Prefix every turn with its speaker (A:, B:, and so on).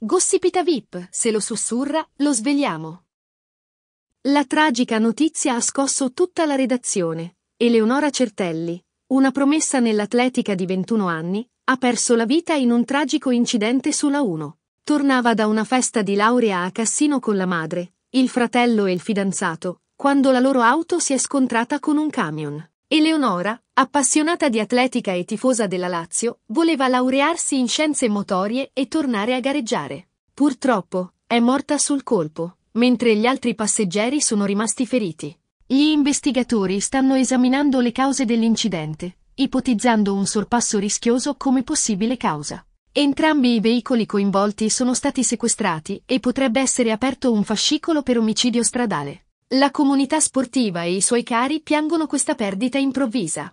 A: Gossipita VIP, se lo sussurra, lo svegliamo. La tragica notizia ha scosso tutta la redazione. Eleonora Certelli, una promessa nell'atletica di 21 anni, ha perso la vita in un tragico incidente sulla 1. Tornava da una festa di laurea a Cassino con la madre, il fratello e il fidanzato, quando la loro auto si è scontrata con un camion. Eleonora, appassionata di atletica e tifosa della Lazio, voleva laurearsi in scienze motorie e tornare a gareggiare. Purtroppo, è morta sul colpo, mentre gli altri passeggeri sono rimasti feriti. Gli investigatori stanno esaminando le cause dell'incidente, ipotizzando un sorpasso rischioso come possibile causa. Entrambi i veicoli coinvolti sono stati sequestrati e potrebbe essere aperto un fascicolo per omicidio stradale. La comunità sportiva e i suoi cari piangono questa perdita improvvisa.